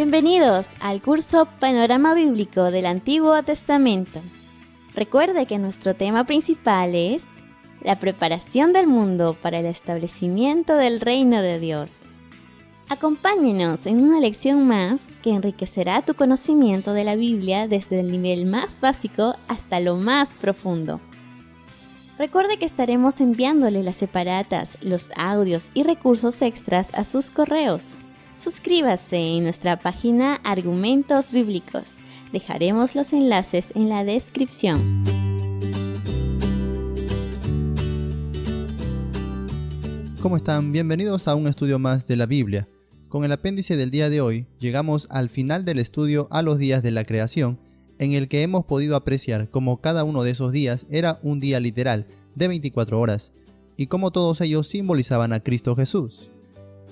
Bienvenidos al curso Panorama Bíblico del Antiguo Testamento. Recuerde que nuestro tema principal es la preparación del mundo para el establecimiento del reino de Dios. Acompáñenos en una lección más que enriquecerá tu conocimiento de la Biblia desde el nivel más básico hasta lo más profundo. Recuerde que estaremos enviándole las separatas, los audios y recursos extras a sus correos suscríbase en nuestra página Argumentos Bíblicos. Dejaremos los enlaces en la descripción. ¿Cómo están? Bienvenidos a un estudio más de la Biblia. Con el apéndice del día de hoy, llegamos al final del estudio a los días de la creación, en el que hemos podido apreciar cómo cada uno de esos días era un día literal, de 24 horas, y cómo todos ellos simbolizaban a Cristo Jesús.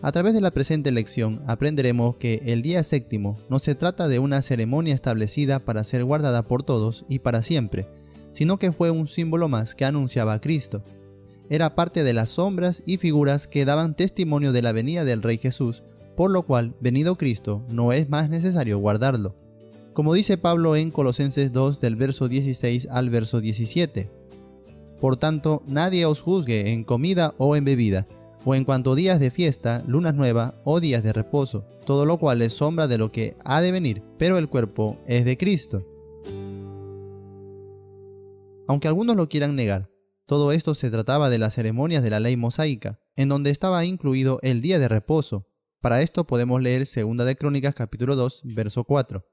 A través de la presente lección aprenderemos que el día séptimo no se trata de una ceremonia establecida para ser guardada por todos y para siempre, sino que fue un símbolo más que anunciaba a Cristo. Era parte de las sombras y figuras que daban testimonio de la venida del Rey Jesús, por lo cual, venido Cristo, no es más necesario guardarlo. Como dice Pablo en Colosenses 2 del verso 16 al verso 17. Por tanto, nadie os juzgue en comida o en bebida o en cuanto días de fiesta, lunas nuevas o días de reposo, todo lo cual es sombra de lo que ha de venir, pero el cuerpo es de Cristo. Aunque algunos lo quieran negar, todo esto se trataba de las ceremonias de la ley mosaica, en donde estaba incluido el día de reposo. Para esto podemos leer 2 de Crónicas capítulo 2, verso 4.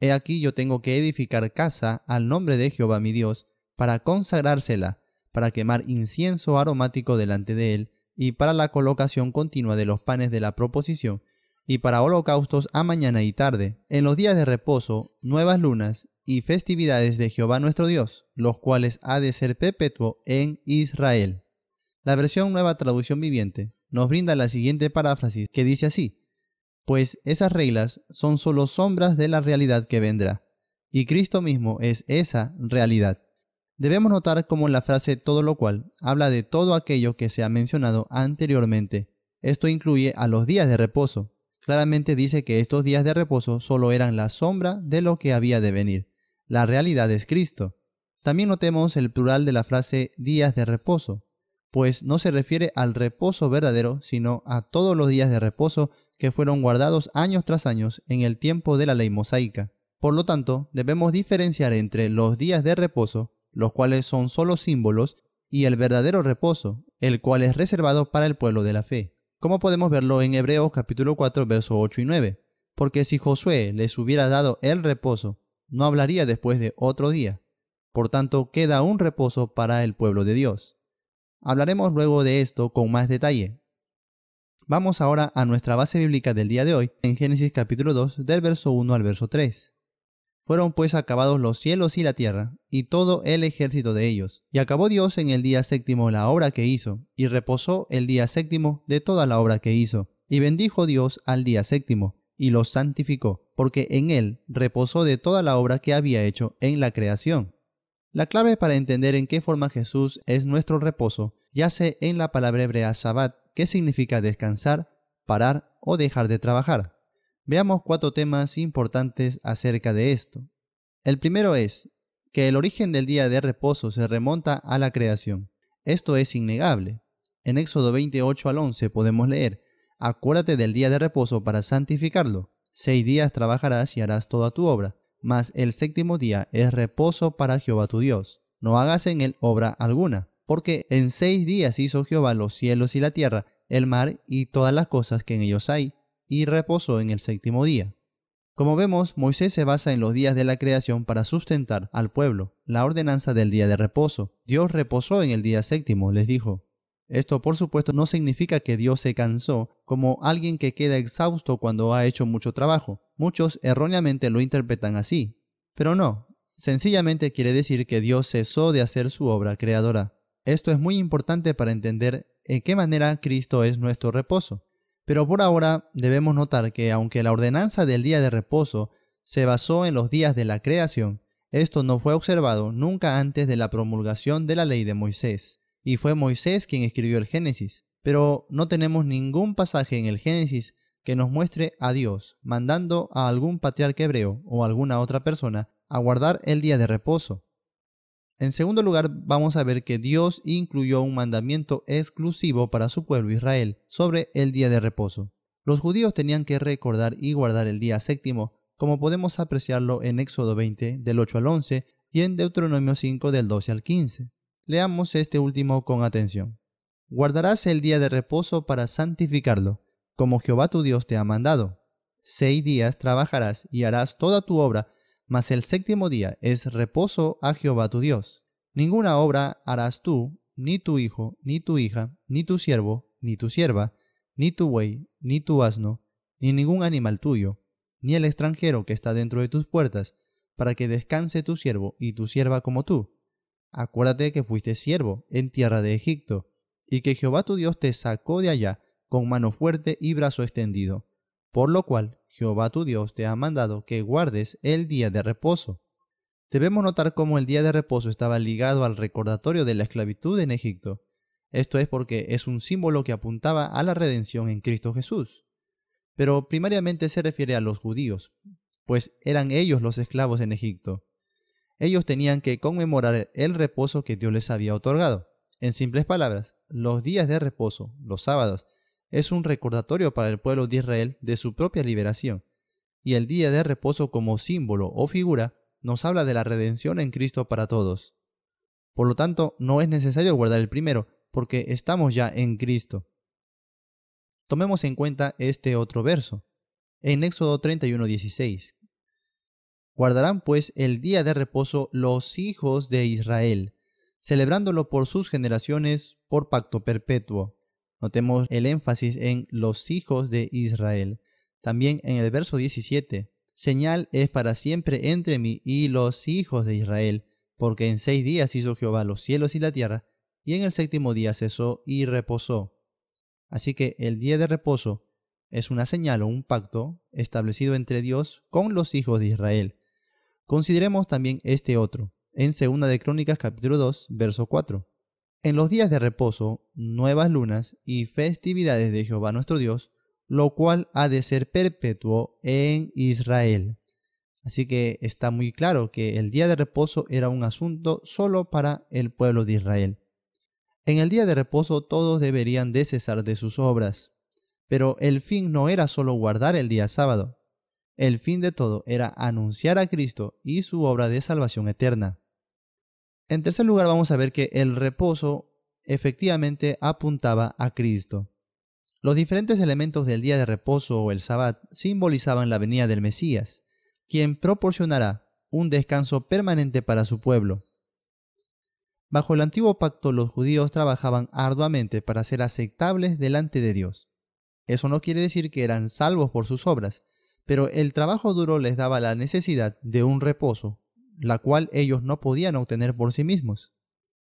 He aquí yo tengo que edificar casa al nombre de Jehová mi Dios, para consagrársela, para quemar incienso aromático delante de él, y para la colocación continua de los panes de la proposición, y para holocaustos a mañana y tarde, en los días de reposo, nuevas lunas y festividades de Jehová nuestro Dios, los cuales ha de ser perpetuo en Israel. La versión Nueva Traducción Viviente nos brinda la siguiente paráfrasis que dice así, pues esas reglas son solo sombras de la realidad que vendrá, y Cristo mismo es esa realidad. Debemos notar cómo la frase todo lo cual habla de todo aquello que se ha mencionado anteriormente. Esto incluye a los días de reposo. Claramente dice que estos días de reposo solo eran la sombra de lo que había de venir. La realidad es Cristo. También notemos el plural de la frase días de reposo, pues no se refiere al reposo verdadero, sino a todos los días de reposo que fueron guardados años tras años en el tiempo de la ley mosaica. Por lo tanto, debemos diferenciar entre los días de reposo los cuales son solo símbolos, y el verdadero reposo, el cual es reservado para el pueblo de la fe, como podemos verlo en Hebreos capítulo 4, versos 8 y 9. Porque si Josué les hubiera dado el reposo, no hablaría después de otro día. Por tanto, queda un reposo para el pueblo de Dios. Hablaremos luego de esto con más detalle. Vamos ahora a nuestra base bíblica del día de hoy, en Génesis capítulo 2, del verso 1 al verso 3. Fueron pues acabados los cielos y la tierra, y todo el ejército de ellos. Y acabó Dios en el día séptimo la obra que hizo, y reposó el día séptimo de toda la obra que hizo. Y bendijo Dios al día séptimo, y lo santificó, porque en él reposó de toda la obra que había hecho en la creación. La clave para entender en qué forma Jesús es nuestro reposo yace en la palabra hebrea sabbat, que significa descansar, parar o dejar de trabajar. Veamos cuatro temas importantes acerca de esto. El primero es que el origen del día de reposo se remonta a la creación. Esto es innegable. En Éxodo 28 al 11 podemos leer, Acuérdate del día de reposo para santificarlo. Seis días trabajarás y harás toda tu obra, mas el séptimo día es reposo para Jehová tu Dios. No hagas en él obra alguna, porque en seis días hizo Jehová los cielos y la tierra, el mar y todas las cosas que en ellos hay, y reposó en el séptimo día. Como vemos, Moisés se basa en los días de la creación para sustentar al pueblo la ordenanza del día de reposo. Dios reposó en el día séptimo, les dijo. Esto por supuesto no significa que Dios se cansó como alguien que queda exhausto cuando ha hecho mucho trabajo. Muchos erróneamente lo interpretan así. Pero no, sencillamente quiere decir que Dios cesó de hacer su obra creadora. Esto es muy importante para entender en qué manera Cristo es nuestro reposo. Pero por ahora debemos notar que aunque la ordenanza del día de reposo se basó en los días de la creación, esto no fue observado nunca antes de la promulgación de la ley de Moisés, y fue Moisés quien escribió el Génesis. Pero no tenemos ningún pasaje en el Génesis que nos muestre a Dios mandando a algún patriarca hebreo o alguna otra persona a guardar el día de reposo. En segundo lugar, vamos a ver que Dios incluyó un mandamiento exclusivo para su pueblo Israel sobre el día de reposo. Los judíos tenían que recordar y guardar el día séptimo, como podemos apreciarlo en Éxodo 20 del 8 al 11 y en Deuteronomio 5 del 12 al 15. Leamos este último con atención. Guardarás el día de reposo para santificarlo, como Jehová tu Dios te ha mandado. Seis días trabajarás y harás toda tu obra, mas el séptimo día es reposo a Jehová tu Dios. Ninguna obra harás tú, ni tu hijo, ni tu hija, ni tu siervo, ni tu sierva, ni tu buey, ni tu asno, ni ningún animal tuyo, ni el extranjero que está dentro de tus puertas, para que descanse tu siervo y tu sierva como tú. Acuérdate que fuiste siervo en tierra de Egipto, y que Jehová tu Dios te sacó de allá con mano fuerte y brazo extendido por lo cual Jehová tu Dios te ha mandado que guardes el día de reposo. Debemos notar cómo el día de reposo estaba ligado al recordatorio de la esclavitud en Egipto. Esto es porque es un símbolo que apuntaba a la redención en Cristo Jesús. Pero primariamente se refiere a los judíos, pues eran ellos los esclavos en Egipto. Ellos tenían que conmemorar el reposo que Dios les había otorgado. En simples palabras, los días de reposo, los sábados, es un recordatorio para el pueblo de Israel de su propia liberación, y el día de reposo como símbolo o figura nos habla de la redención en Cristo para todos. Por lo tanto, no es necesario guardar el primero, porque estamos ya en Cristo. Tomemos en cuenta este otro verso, en Éxodo 31:16. Guardarán pues el día de reposo los hijos de Israel, celebrándolo por sus generaciones por pacto perpetuo. Notemos el énfasis en los hijos de Israel. También en el verso 17, señal es para siempre entre mí y los hijos de Israel, porque en seis días hizo Jehová los cielos y la tierra, y en el séptimo día cesó y reposó. Así que el día de reposo es una señal o un pacto establecido entre Dios con los hijos de Israel. Consideremos también este otro, en 2 de Crónicas capítulo 2, verso 4. En los días de reposo, nuevas lunas y festividades de Jehová nuestro Dios, lo cual ha de ser perpetuo en Israel. Así que está muy claro que el día de reposo era un asunto solo para el pueblo de Israel. En el día de reposo todos deberían de cesar de sus obras, pero el fin no era solo guardar el día sábado, el fin de todo era anunciar a Cristo y su obra de salvación eterna. En tercer lugar vamos a ver que el reposo efectivamente apuntaba a Cristo. Los diferentes elementos del día de reposo o el sabbat simbolizaban la venida del Mesías, quien proporcionará un descanso permanente para su pueblo. Bajo el antiguo pacto los judíos trabajaban arduamente para ser aceptables delante de Dios. Eso no quiere decir que eran salvos por sus obras, pero el trabajo duro les daba la necesidad de un reposo la cual ellos no podían obtener por sí mismos.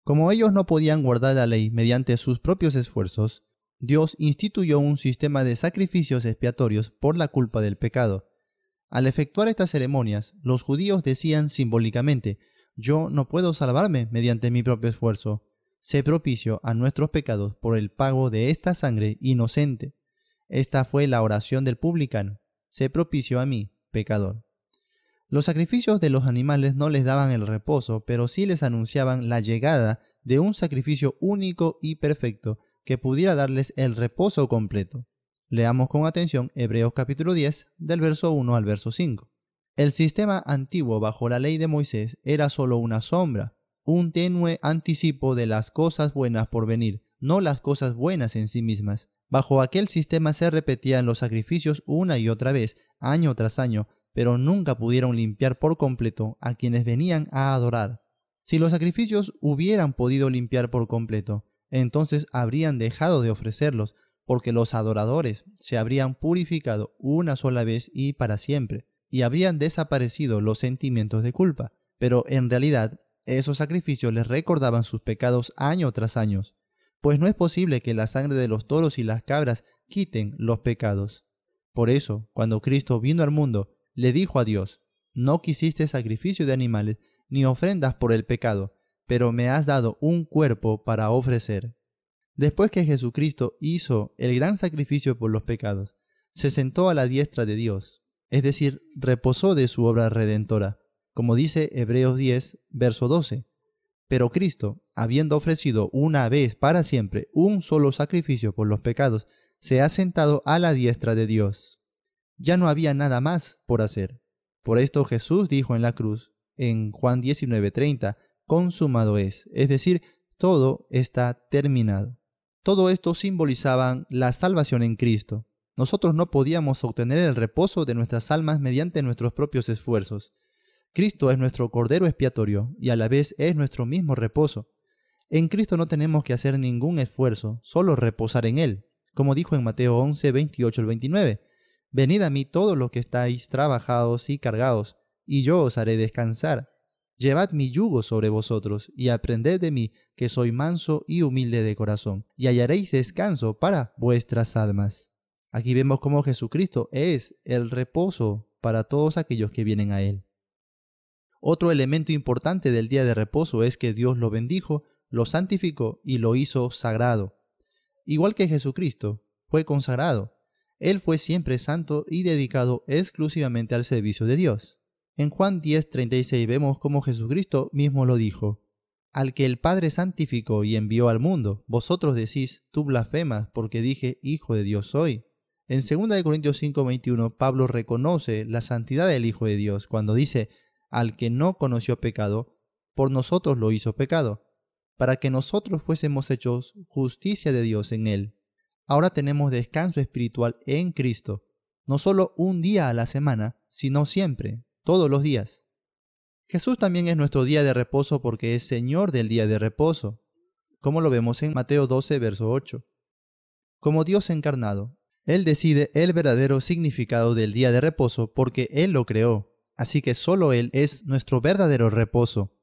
Como ellos no podían guardar la ley mediante sus propios esfuerzos, Dios instituyó un sistema de sacrificios expiatorios por la culpa del pecado. Al efectuar estas ceremonias, los judíos decían simbólicamente, yo no puedo salvarme mediante mi propio esfuerzo. Sé propicio a nuestros pecados por el pago de esta sangre inocente. Esta fue la oración del publicano. Sé propicio a mí, pecador. Los sacrificios de los animales no les daban el reposo, pero sí les anunciaban la llegada de un sacrificio único y perfecto que pudiera darles el reposo completo. Leamos con atención Hebreos capítulo 10, del verso 1 al verso 5. El sistema antiguo bajo la ley de Moisés era solo una sombra, un tenue anticipo de las cosas buenas por venir, no las cosas buenas en sí mismas. Bajo aquel sistema se repetían los sacrificios una y otra vez, año tras año, pero nunca pudieron limpiar por completo a quienes venían a adorar. Si los sacrificios hubieran podido limpiar por completo, entonces habrían dejado de ofrecerlos, porque los adoradores se habrían purificado una sola vez y para siempre, y habrían desaparecido los sentimientos de culpa. Pero en realidad, esos sacrificios les recordaban sus pecados año tras año, pues no es posible que la sangre de los toros y las cabras quiten los pecados. Por eso, cuando Cristo vino al mundo, le dijo a Dios, No quisiste sacrificio de animales ni ofrendas por el pecado, pero me has dado un cuerpo para ofrecer. Después que Jesucristo hizo el gran sacrificio por los pecados, se sentó a la diestra de Dios, es decir, reposó de su obra redentora, como dice Hebreos 10, verso 12. Pero Cristo, habiendo ofrecido una vez para siempre un solo sacrificio por los pecados, se ha sentado a la diestra de Dios ya no había nada más por hacer. Por esto Jesús dijo en la cruz, en Juan 19:30, consumado es, es decir, todo está terminado. Todo esto simbolizaban la salvación en Cristo. Nosotros no podíamos obtener el reposo de nuestras almas mediante nuestros propios esfuerzos. Cristo es nuestro cordero expiatorio y a la vez es nuestro mismo reposo. En Cristo no tenemos que hacer ningún esfuerzo, solo reposar en Él, como dijo en Mateo 11, 29. Venid a mí todos los que estáis trabajados y cargados, y yo os haré descansar. Llevad mi yugo sobre vosotros, y aprended de mí, que soy manso y humilde de corazón, y hallaréis descanso para vuestras almas. Aquí vemos cómo Jesucristo es el reposo para todos aquellos que vienen a Él. Otro elemento importante del día de reposo es que Dios lo bendijo, lo santificó y lo hizo sagrado. Igual que Jesucristo, fue consagrado, él fue siempre santo y dedicado exclusivamente al servicio de Dios. En Juan 10:36 vemos cómo Jesucristo mismo lo dijo. Al que el Padre santificó y envió al mundo, vosotros decís, tú blasfemas porque dije, Hijo de Dios soy. En 2 Corintios 5:21 Pablo reconoce la santidad del Hijo de Dios cuando dice, al que no conoció pecado, por nosotros lo hizo pecado, para que nosotros fuésemos hechos justicia de Dios en él. Ahora tenemos descanso espiritual en Cristo, no solo un día a la semana, sino siempre, todos los días. Jesús también es nuestro día de reposo porque es Señor del día de reposo, como lo vemos en Mateo 12, verso 8. Como Dios encarnado, Él decide el verdadero significado del día de reposo porque Él lo creó, así que solo Él es nuestro verdadero reposo.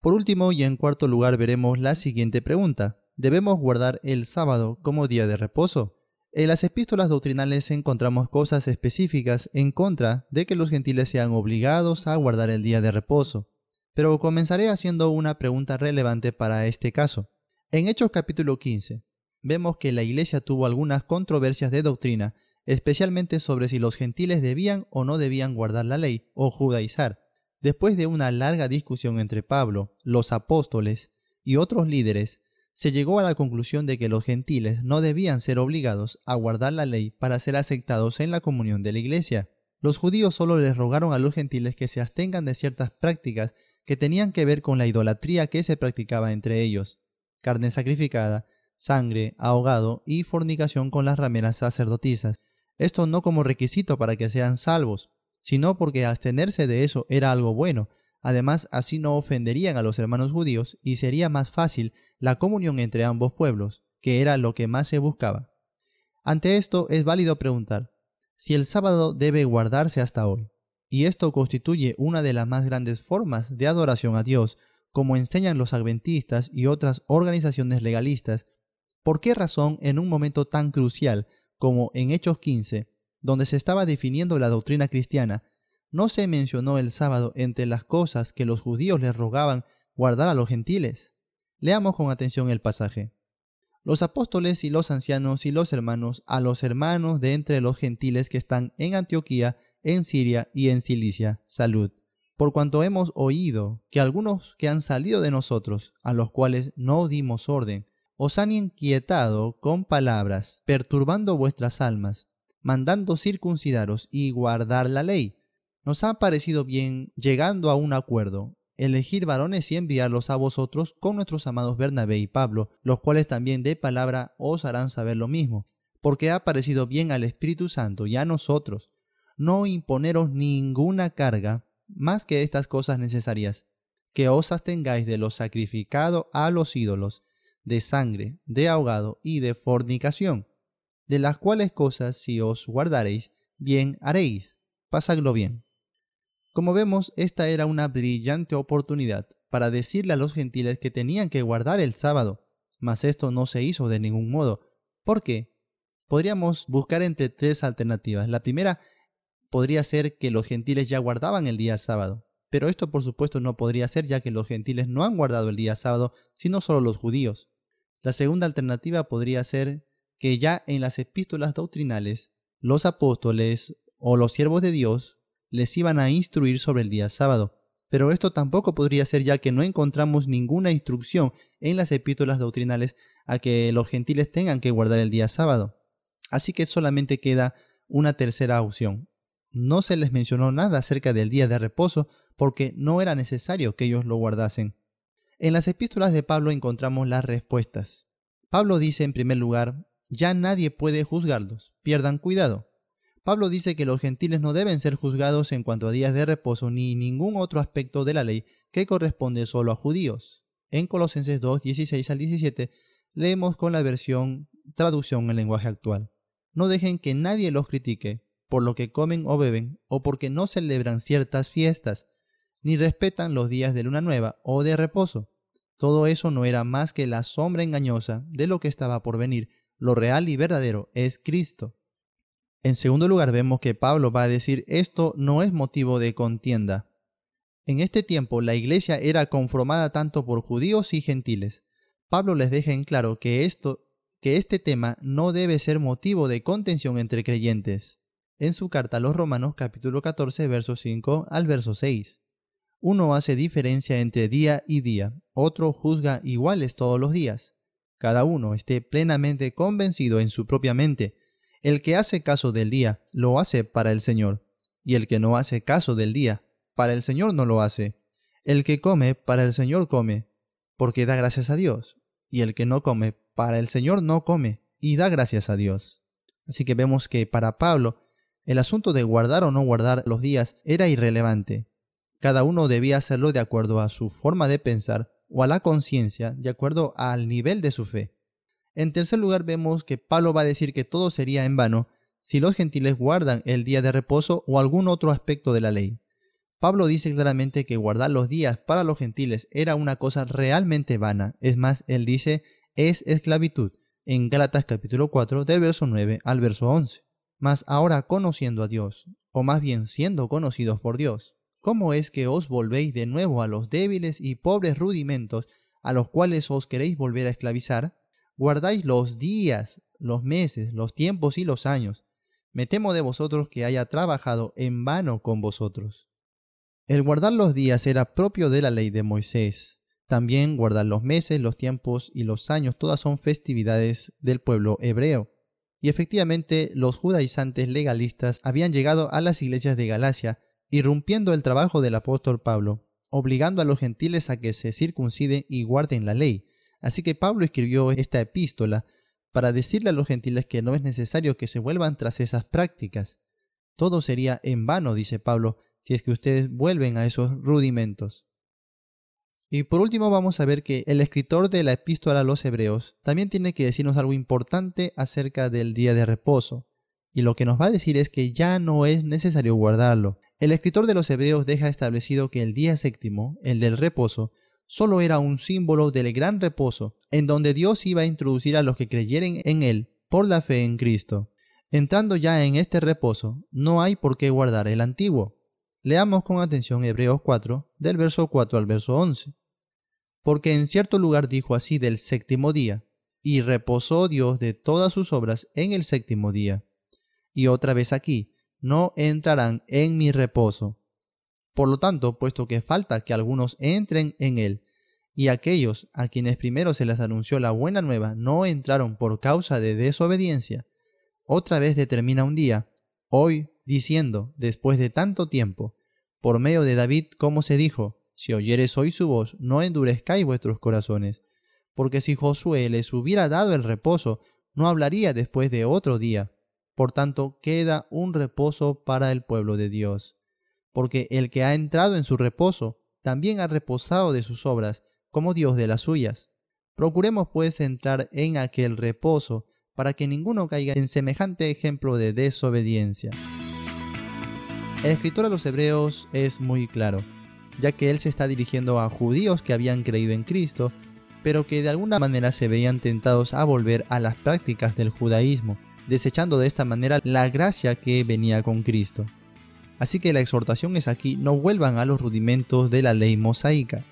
Por último y en cuarto lugar veremos la siguiente pregunta debemos guardar el sábado como día de reposo. En las epístolas doctrinales encontramos cosas específicas en contra de que los gentiles sean obligados a guardar el día de reposo, pero comenzaré haciendo una pregunta relevante para este caso. En Hechos capítulo 15, vemos que la Iglesia tuvo algunas controversias de doctrina, especialmente sobre si los gentiles debían o no debían guardar la ley o judaizar. Después de una larga discusión entre Pablo, los apóstoles y otros líderes, se llegó a la conclusión de que los gentiles no debían ser obligados a guardar la ley para ser aceptados en la comunión de la Iglesia. Los judíos solo les rogaron a los gentiles que se abstengan de ciertas prácticas que tenían que ver con la idolatría que se practicaba entre ellos, carne sacrificada, sangre, ahogado y fornicación con las rameras sacerdotisas. Esto no como requisito para que sean salvos, sino porque abstenerse de eso era algo bueno, Además, así no ofenderían a los hermanos judíos y sería más fácil la comunión entre ambos pueblos, que era lo que más se buscaba. Ante esto es válido preguntar si el sábado debe guardarse hasta hoy, y esto constituye una de las más grandes formas de adoración a Dios, como enseñan los adventistas y otras organizaciones legalistas, ¿por qué razón en un momento tan crucial como en Hechos 15, donde se estaba definiendo la doctrina cristiana, no se mencionó el sábado entre las cosas que los judíos les rogaban guardar a los gentiles. Leamos con atención el pasaje. Los apóstoles y los ancianos y los hermanos a los hermanos de entre los gentiles que están en Antioquía, en Siria y en Cilicia, salud. Por cuanto hemos oído que algunos que han salido de nosotros, a los cuales no dimos orden, os han inquietado con palabras, perturbando vuestras almas, mandando circuncidaros y guardar la ley, nos ha parecido bien, llegando a un acuerdo, elegir varones y enviarlos a vosotros con nuestros amados Bernabé y Pablo, los cuales también de palabra os harán saber lo mismo, porque ha parecido bien al Espíritu Santo y a nosotros no imponeros ninguna carga más que estas cosas necesarias, que os abstengáis de lo sacrificado a los ídolos, de sangre, de ahogado y de fornicación, de las cuales cosas si os guardaréis, bien haréis. Pasadlo bien. Como vemos, esta era una brillante oportunidad para decirle a los gentiles que tenían que guardar el sábado, mas esto no se hizo de ningún modo. ¿Por qué? Podríamos buscar entre tres alternativas. La primera podría ser que los gentiles ya guardaban el día sábado, pero esto por supuesto no podría ser ya que los gentiles no han guardado el día sábado, sino solo los judíos. La segunda alternativa podría ser que ya en las epístolas doctrinales los apóstoles o los siervos de Dios les iban a instruir sobre el día sábado. Pero esto tampoco podría ser ya que no encontramos ninguna instrucción en las epístolas doctrinales a que los gentiles tengan que guardar el día sábado. Así que solamente queda una tercera opción. No se les mencionó nada acerca del día de reposo porque no era necesario que ellos lo guardasen. En las epístolas de Pablo encontramos las respuestas. Pablo dice en primer lugar, ya nadie puede juzgarlos, pierdan cuidado. Pablo dice que los gentiles no deben ser juzgados en cuanto a días de reposo ni ningún otro aspecto de la ley que corresponde solo a judíos. En Colosenses 2, 16 al 17 leemos con la versión traducción en lenguaje actual. No dejen que nadie los critique por lo que comen o beben o porque no celebran ciertas fiestas, ni respetan los días de luna nueva o de reposo. Todo eso no era más que la sombra engañosa de lo que estaba por venir. Lo real y verdadero es Cristo. En segundo lugar, vemos que Pablo va a decir esto no es motivo de contienda. En este tiempo la iglesia era conformada tanto por judíos y gentiles. Pablo les deja en claro que esto que este tema no debe ser motivo de contención entre creyentes. En su carta a los Romanos capítulo 14 verso 5 al verso 6. Uno hace diferencia entre día y día, otro juzga iguales todos los días. Cada uno esté plenamente convencido en su propia mente el que hace caso del día lo hace para el Señor, y el que no hace caso del día, para el Señor no lo hace. El que come, para el Señor come, porque da gracias a Dios, y el que no come, para el Señor no come, y da gracias a Dios. Así que vemos que para Pablo, el asunto de guardar o no guardar los días era irrelevante. Cada uno debía hacerlo de acuerdo a su forma de pensar o a la conciencia, de acuerdo al nivel de su fe. En tercer lugar vemos que Pablo va a decir que todo sería en vano si los gentiles guardan el día de reposo o algún otro aspecto de la ley. Pablo dice claramente que guardar los días para los gentiles era una cosa realmente vana. Es más, él dice es esclavitud en Gálatas capítulo 4 del verso 9 al verso 11. Mas ahora conociendo a Dios, o más bien siendo conocidos por Dios, ¿cómo es que os volvéis de nuevo a los débiles y pobres rudimentos a los cuales os queréis volver a esclavizar? guardáis los días, los meses, los tiempos y los años. Me temo de vosotros que haya trabajado en vano con vosotros. El guardar los días era propio de la ley de Moisés. También guardar los meses, los tiempos y los años, todas son festividades del pueblo hebreo. Y efectivamente, los judaizantes legalistas habían llegado a las iglesias de Galacia, irrumpiendo el trabajo del apóstol Pablo, obligando a los gentiles a que se circunciden y guarden la ley, Así que Pablo escribió esta epístola para decirle a los gentiles que no es necesario que se vuelvan tras esas prácticas. Todo sería en vano, dice Pablo, si es que ustedes vuelven a esos rudimentos. Y por último vamos a ver que el escritor de la epístola a los hebreos también tiene que decirnos algo importante acerca del día de reposo. Y lo que nos va a decir es que ya no es necesario guardarlo. El escritor de los hebreos deja establecido que el día séptimo, el del reposo, solo era un símbolo del gran reposo, en donde Dios iba a introducir a los que creyeren en Él por la fe en Cristo. Entrando ya en este reposo, no hay por qué guardar el antiguo. Leamos con atención Hebreos 4, del verso 4 al verso 11. Porque en cierto lugar dijo así del séptimo día, y reposó Dios de todas sus obras en el séptimo día. Y otra vez aquí, no entrarán en mi reposo. Por lo tanto, puesto que falta que algunos entren en él, y aquellos a quienes primero se les anunció la buena nueva no entraron por causa de desobediencia, otra vez determina un día, hoy, diciendo, después de tanto tiempo, por medio de David, como se dijo, si oyeres hoy su voz, no endurezcáis vuestros corazones, porque si Josué les hubiera dado el reposo, no hablaría después de otro día. Por tanto, queda un reposo para el pueblo de Dios, porque el que ha entrado en su reposo, también ha reposado de sus obras, como Dios de las suyas. Procuremos pues entrar en aquel reposo para que ninguno caiga en semejante ejemplo de desobediencia. El escritor a los hebreos es muy claro, ya que él se está dirigiendo a judíos que habían creído en Cristo, pero que de alguna manera se veían tentados a volver a las prácticas del judaísmo, desechando de esta manera la gracia que venía con Cristo. Así que la exhortación es aquí, no vuelvan a los rudimentos de la ley mosaica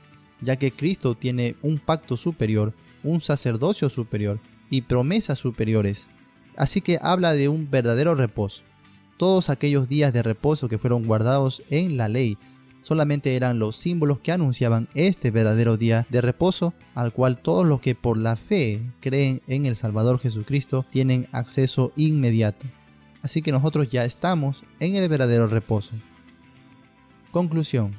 ya que Cristo tiene un pacto superior, un sacerdocio superior y promesas superiores. Así que habla de un verdadero reposo. Todos aquellos días de reposo que fueron guardados en la ley solamente eran los símbolos que anunciaban este verdadero día de reposo al cual todos los que por la fe creen en el Salvador Jesucristo tienen acceso inmediato. Así que nosotros ya estamos en el verdadero reposo. Conclusión.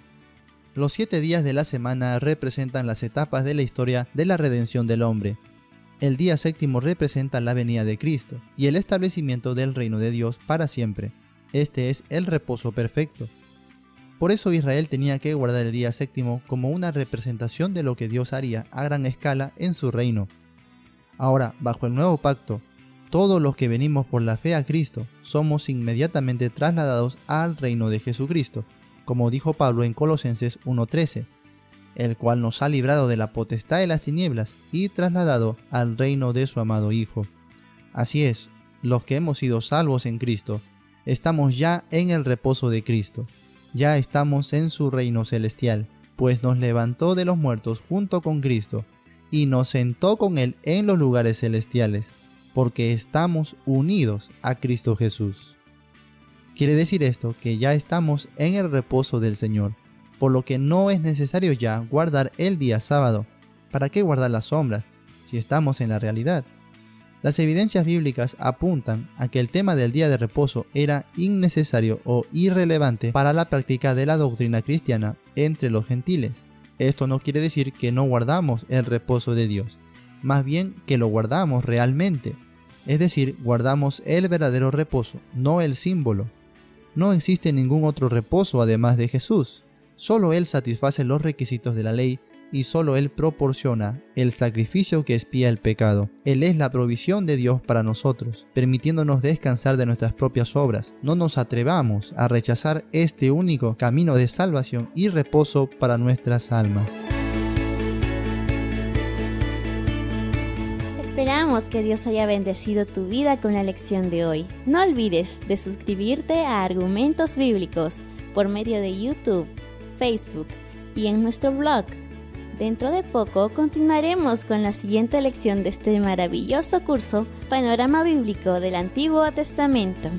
Los siete días de la semana representan las etapas de la historia de la redención del hombre. El día séptimo representa la venida de Cristo y el establecimiento del reino de Dios para siempre. Este es el reposo perfecto. Por eso Israel tenía que guardar el día séptimo como una representación de lo que Dios haría a gran escala en su reino. Ahora, bajo el nuevo pacto, todos los que venimos por la fe a Cristo somos inmediatamente trasladados al reino de Jesucristo, como dijo Pablo en Colosenses 1.13, el cual nos ha librado de la potestad de las tinieblas y trasladado al reino de su amado Hijo. Así es, los que hemos sido salvos en Cristo, estamos ya en el reposo de Cristo, ya estamos en su reino celestial, pues nos levantó de los muertos junto con Cristo y nos sentó con Él en los lugares celestiales, porque estamos unidos a Cristo Jesús. Quiere decir esto que ya estamos en el reposo del Señor, por lo que no es necesario ya guardar el día sábado. ¿Para qué guardar las sombras si estamos en la realidad? Las evidencias bíblicas apuntan a que el tema del día de reposo era innecesario o irrelevante para la práctica de la doctrina cristiana entre los gentiles. Esto no quiere decir que no guardamos el reposo de Dios, más bien que lo guardamos realmente, es decir, guardamos el verdadero reposo, no el símbolo. No existe ningún otro reposo además de Jesús. Solo Él satisface los requisitos de la ley y solo Él proporciona el sacrificio que espía el pecado. Él es la provisión de Dios para nosotros, permitiéndonos descansar de nuestras propias obras. No nos atrevamos a rechazar este único camino de salvación y reposo para nuestras almas. Esperamos que Dios haya bendecido tu vida con la lección de hoy. No olvides de suscribirte a Argumentos Bíblicos por medio de YouTube, Facebook y en nuestro blog. Dentro de poco continuaremos con la siguiente lección de este maravilloso curso, Panorama Bíblico del Antiguo Testamento.